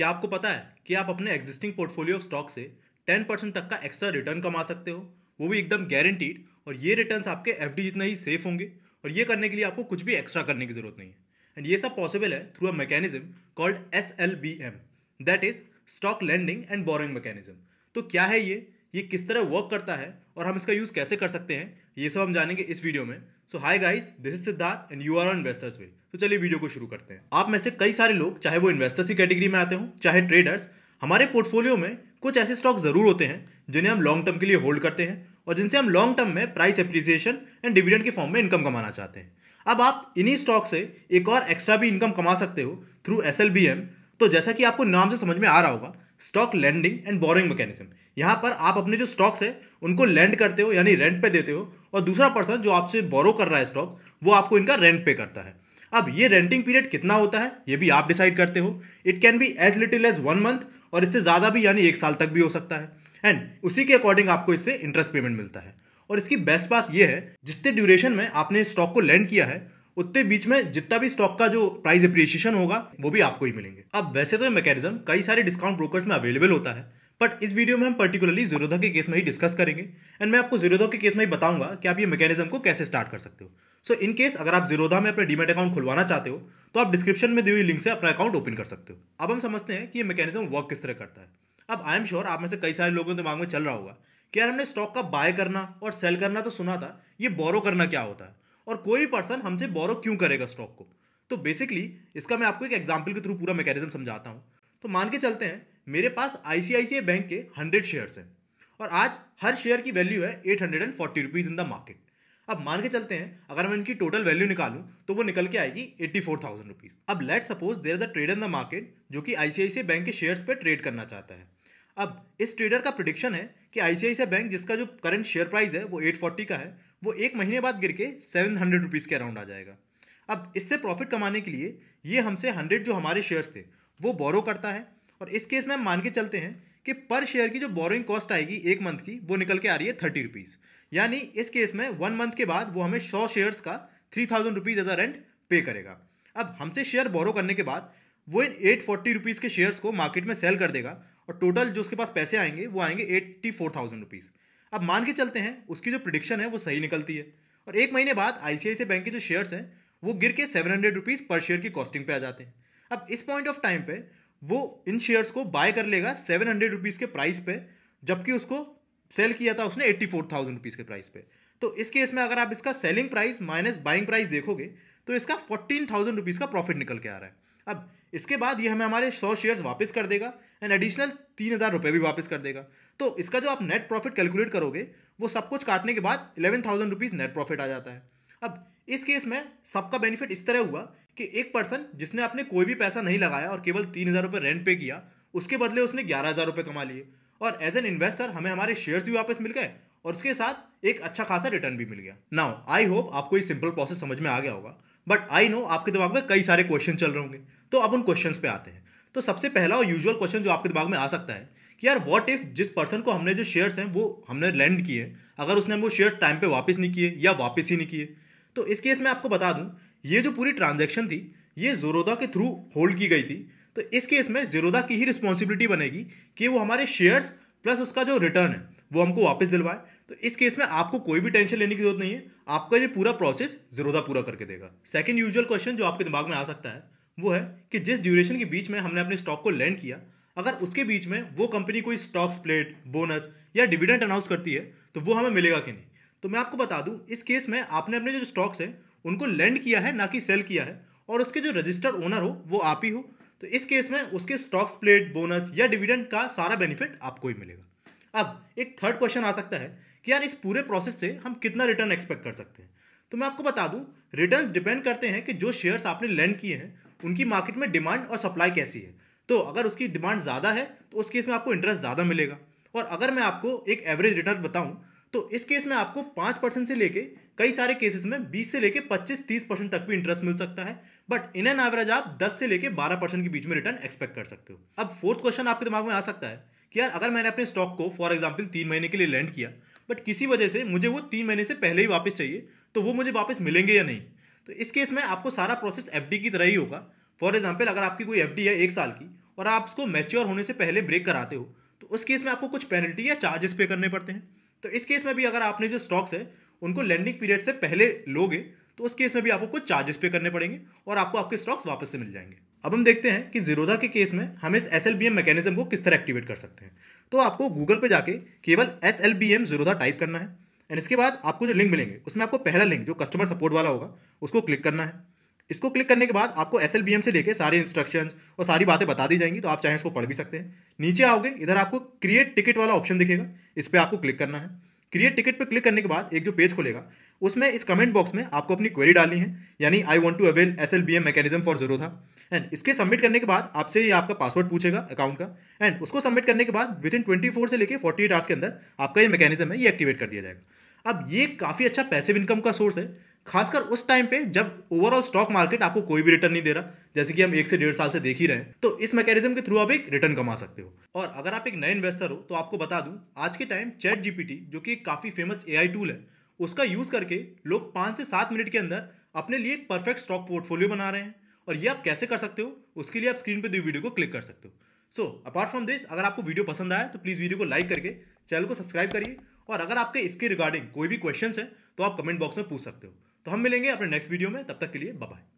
क्या आपको पता है कि आप अपने एग्जिस्टिंग पोर्टफोलियो ऑफ स्टॉक से टेन परसेंट तक का एक्स्ट्रा रिटर्न कमा सकते हो वो भी एकदम गारंटीड और ये रिटर्न आपके एफ डी जितना ही सेफ होंगे और ये करने के लिए आपको कुछ भी एक्स्ट्रा करने की जरूरत नहीं है एंड ये सब पॉसिबल है through a mechanism called S L B M that is stock lending and borrowing mechanism तो क्या है ये ये किस तरह वर्क करता है और हम इसका यूज़ कैसे कर सकते हैं ये सब हम जानेंगे इस वीडियो में so hi guys this is Siddharth and you are on investors way तो चलिए वीडियो को शुरू करते हैं आप में से कई सारे लोग चाहे वो इन्वेस्टर्स की कैटेगरी में आते हों चाहे ट्रेडर्स हमारे पोर्टफोलियो में कुछ ऐसे स्टॉक जरूर होते हैं जिन्हें हम लॉन्ग टर्म के लिए होल्ड करते हैं और जिनसे हम लॉन्ग टर्म में प्राइस एप्रिसिएशन एंड डिविडेंड के फॉर्म में इनकम कमाना चाहते हैं अब आप इन्हीं स्टॉक से एक और एक्स्ट्रा भी इनकम कमा सकते हो थ्रू एस तो जैसा कि आपको नाम से समझ में आ रहा होगा stock lending and borrowing mechanism यहाँ पर आप अपने जो स्टॉक्स है उनको लैंड करते हो यानी रेंट पे देते हो और दूसरा पर्सन जो आपसे बोरो कर रहा है स्टॉक वो आपको इनका रेंट पे करता है अब ये रेंटिंग पीरियड कितना होता है ये भी आप डिसाइड करते हो it can be as little as one month और इससे ज़्यादा भी यानी एक साल तक भी हो सकता है एंड उसी के अकॉर्डिंग आपको इससे इंटरेस्ट पेमेंट मिलता है और इसकी बेस्ट बात यह है जितने ड्यूरेशन में आपने स्टॉक को लैंड किया है उतने बीच में जितना भी स्टॉक का जो प्राइस अप्रिशिएशन होगा वो भी आपको ही मिलेंगे अब वैसे तो ये मैकेनिज्म कई सारे डिस्काउंट ब्रोकर्स में अवेलेबल होता है बट इस वीडियो में हम पर्टिकुलरली जीरोधा के केस में ही डिस्कस करेंगे एंड मैं आपको जीरोधा के केस में ही बताऊंगा कि आप ये मैकेनिज्म को कैसे स्टार्ट कर सकते हो सो इन केस अगर आप जीरोधा में अपना डीमेट अकाउंट खुलवाना चाहते हो तो आप डिस्क्रिप्शन में दी हुई लिंक से अपना अकाउंट ओपन कर सकते हो अब हम समझते हैं कि ये मैकेनिज्म वर्क किस तरह करता है अब आई एम श्योर आप में से कई सारे लोगों के दिमाग में चल रहा होगा कि यार हमने स्टॉक का बाय करना और सेल करना तो सुना था ये बोरो करना क्या होता है और कोई भी पर्सन हमसे बोरो क्यों करेगा स्टॉक को तो बेसिकली इसका मैं आपको एक एग्जाम्पल के थ्रू पूरा मैकेनिज्म समझाता हूँ तो मान के चलते हैं मेरे पास आई बैंक के हंड्रेड शेयर्स हैं और आज हर शेयर की वैल्यू है eight hundred and forty rupees in the market अब मान के चलते हैं अगर मैं इनकी टोटल वैल्यू निकालूं तो वो निकल के आएगी एट्टी फोर थाउजेंड रुपीज़ अब let suppose there is a in the market जो कि आई बैंक के शेयर्स पर ट्रेड करना चाहता है अब इस ट्रेडर का प्रिडिक्शन है कि आई बैंक जिसका जो करंट शेयर प्राइस है वो एट फोर्टी का है वो एक महीने बाद गिर के सेवन हंड्रेड रुपीज़ के अराउंड आ जाएगा अब इससे प्रॉफिट कमाने के लिए ये हमसे हंड्रेड जो हमारे शेयर्स थे वो बोरो करता है और इस केस में हम मान के चलते हैं कि पर शेयर की जो बोरोइंग कॉस्ट आएगी एक मंथ की वो निकल के आ रही है थर्टी रुपीज़ यानी इस केस में वन मंथ के बाद वो हमें सौ शेयर्स का three thousand rupees as a rent pay करेगा अब हमसे शेयर बोरो करने के बाद वो इन एट फोर्टी रुपीज़ के शेयर्स को मार्केट में सेल कर देगा और टोटल जो उसके पास पैसे आएंगे वो आएंगे एट्टी फोर थाउजेंड रुपीज़ अब मान के चलते हैं उसकी जो प्रिडिक्शन है वो सही निकलती है और एक महीने बाद आई बैंक के जो शेयर्स हैं वो गिर के सेवन हंड्रेड रुपीज़ पर शेयर की कॉस्टिंग पे आ जाते हैं अब इस पॉइंट ऑफ टाइम पे वो इन शेयर्स को बाय कर लेगा सेवन हंड्रेड रुपीज़ के प्राइस पे जबकि उसको सेल किया था उसने एट्टी फोर थाउजेंड रुपीज़ के प्राइस पे तो इस केस में अगर आप इसका selling price minus buying price देखोगे तो इसका फोर्टीन थाउजेंड रुपीज़ का प्रॉफिट निकल के आ रहा है अब इसके बाद ये हमें हमारे सौ शेयर्स वापस कर देगा एंड एडिशनल तीन हज़ार रुपये भी वापस कर देगा तो इसका जो आप नेट प्रॉफिट कैलकुलेट करोगे वो सब कुछ काटने के बाद eleven thousand rupees net profit आ जाता है अब इस केस में सबका बेनिफिट इस तरह हुआ कि एक पर्सन जिसने अपने कोई भी पैसा नहीं लगाया और केवल तीन हज़ार रुपये रेंट पे किया उसके बदले उसने ग्यारह हज़ार रुपये कमा लिए और एज एन इन्वेस्टर हमें हमारे शेयर्स भी वापस मिल गए और उसके साथ एक अच्छा खासा रिटर्न भी मिल गया नाउ आई होप आपको ये सिंपल प्रोसेस समझ में आ गया होगा बट आई नो आपके दिमाग में कई सारे क्वेश्चन चल रहे होंगे तो अब उन क्वेश्चन पे आते हैं तो सबसे पहला और यूजुअल क्वेश्चन जो आपके दिमाग में आ सकता है कि यार व्हाट इफ जिस पर्सन को हमने जो शेयर्स हैं वो हमने लैंड किए अगर उसने वो शेयर टाइम पे वापस नहीं किए या वापस ही नहीं किए तो इस केस में आपको बता दूं ये जो पूरी ट्रांजेक्शन थी ये जोरोदा के थ्रू होल्ड की गई थी तो इस केस में जोरोदा की ही रिस्पॉन्सिबिलिटी बनेगी कि वो हमारे शेयर्स प्लस उसका जो रिटर्न है वो हमको वापस दिलवाए तो इस केस में आपको कोई भी टेंशन लेने की जरूरत नहीं है आपका ये पूरा प्रोसेस जरोदा पूरा करके देगा सेकंड यूजुअल क्वेश्चन जो आपके दिमाग में आ सकता है वो है कि जिस ड्यूरेशन के बीच में हमने अपने स्टॉक को लैंड किया अगर उसके बीच में वो कंपनी कोई स्टॉक स्प्लेट बोनस या डिविडेंट अनाउंस करती है तो वो हमें मिलेगा कि नहीं तो मैं आपको बता दूं इस केस में आपने अपने जो स्टॉक्स हैं उनको लैंड किया है ना कि सेल किया है और उसके जो रजिस्टर्ड ओनर हो वो आप ही हो तो इस केस में उसके स्टॉक स्प्लेट बोनस या डिविडेंड का सारा बेनिफिट आपको ही मिलेगा अब एक थर्ड क्वेश्चन आ सकता है कि यार इस पूरे प्रोसेस से हम कितना रिटर्न एक्सपेक्ट कर सकते हैं तो मैं आपको बता दूं रिटर्न्स डिपेंड करते हैं कि जो शेयर्स आपने लैंड किए हैं उनकी मार्केट में डिमांड और सप्लाई कैसी है तो अगर उसकी डिमांड ज़्यादा है तो उस केस में आपको इंटरेस्ट ज़्यादा मिलेगा और अगर मैं आपको एक एवरेज रिटर्न बताऊँ तो इस केस में आपको पाँच परसेंट से लेके कई सारे केसेस में बीस से लेके पच्चीस तीस परसेंट तक भी इंटरेस्ट मिल सकता है बट इन एन एवरेज आप दस से लेके बारह परसेंट के बीच में रिटर्न एक्सपेक्ट कर सकते हो अब फोर्थ क्वेश्चन आपके दिमाग में आ सकता है कि यार अगर मैंने अपने स्टॉक को फॉर एग्जाम्पल तीन महीने के लिए लैंड किया बट किसी वजह से मुझे वो तीन महीने से पहले ही वापस चाहिए तो वो मुझे वापस मिलेंगे या नहीं तो इस केस में आपको सारा प्रोसेस एफ की तरह ही होगा फॉर एग्जाम्पल अगर आपकी कोई एफ है एक साल की और आप उसको मैच्योर होने से पहले ब्रेक कराते हो तो उस केस में आपको कुछ पेनल्टी या चार्जेस पे करने पड़ते हैं तो इस केस में भी अगर आपने जो स्टॉक्स है उनको लैंडिंग पीरियड से पहले लोगे तो उस केस में भी आपको कुछ चार्जेस पे करने पड़ेंगे और आपको आपके स्टॉक्स वापस से मिल जाएंगे अब हम देखते हैं कि जीरोधा के केस में हम इस एस एल मैकेनिज्म को किस तरह एक्टिवेट कर सकते हैं तो आपको गूगल पे जाके केवल एस एल जीरोधा टाइप करना है एंड इसके बाद आपको जो लिंक मिलेंगे उसमें आपको पहला लिंक जो कस्टमर सपोर्ट वाला होगा उसको क्लिक करना है इसको क्लिक करने के बाद आपको एस से लेके सारे इंस्ट्रक्शंस और सारी बातें बता दी जाएंगी तो आप चाहे इसको पढ़ भी सकते हैं नीचे आओगे इधर आपको क्रिएट टिकट वाला ऑप्शन दिखेगा इस पर आपको क्लिक करना है क्रिएट टिकट पर क्लिक करने के बाद एक जो पेज खुलेगा उसमें इस कमेंट बॉक्स में आपको अपनी क्वेरी डालनी है यानी I want to avail S L B M mechanism for zero था एंड इसके सबमिट करने के बाद आपसे ये आपका पासवर्ड पूछेगा अकाउंट का एंड उसको सबमिट करने के बाद विद इन ट्वेंटी फोर से लेकर फोर्टी एट आवर्स के अंदर आपका ये मैकेनिज्म है ये एक्टिवेट कर दिया जाएगा अब ये काफ़ी अच्छा पैसिव इनकम का सोर्स है खासकर उस टाइम पे जब ओवरऑल स्टॉक मार्केट आपको कोई भी रिटर्न नहीं दे रहा जैसे कि हम एक से डेढ़ साल से देख ही रहे हैं तो इस मैकेनिज्म के थ्रू आप एक रिटर्न कमा सकते हो और अगर आप एक नए इन्वेस्टर हो तो आपको बता दूं आज के टाइम चैट जीपीटी जो कि काफ़ी फेमस ए टूल है उसका यूज़ करके लोग पाँच से सात मिनट के अंदर अपने लिए एक परफेक्ट स्टॉक पोर्टफोलियो बना रहे हैं और ये आप कैसे कर सकते हो उसके लिए आप स्क्रीन पर दी वीडियो को क्लिक कर सकते हो सो अपार्ट फ्रॉम दिस अगर आपको वीडियो पसंद आया तो प्लीज़ वीडियो को लाइक करके चैनल को सब्सक्राइब करिए और अगर आपके इसके रिगार्डिंग कोई भी क्वेश्चन है तो आप कमेंट बॉक्स में पूछ सकते हो तो हम मिलेंगे अपने नेक्स्ट वीडियो में तब तक के लिए बाय